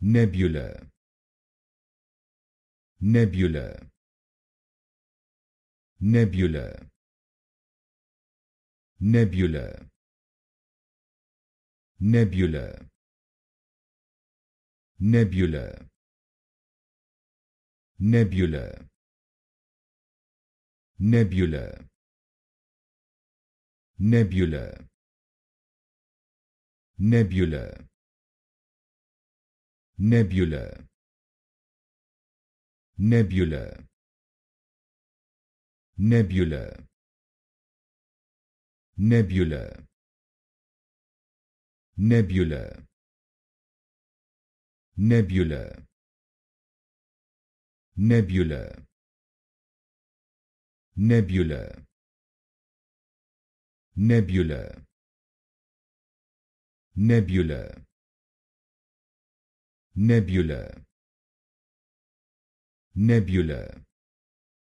Nebula Nebula Nebula Nebula Nebula Nebula Nebula Nebula Nebula Nebula Nebula Nebula Nebula Nebula Nebula Nebula Nebula Nebula Nebula Nebula Nebula Nebula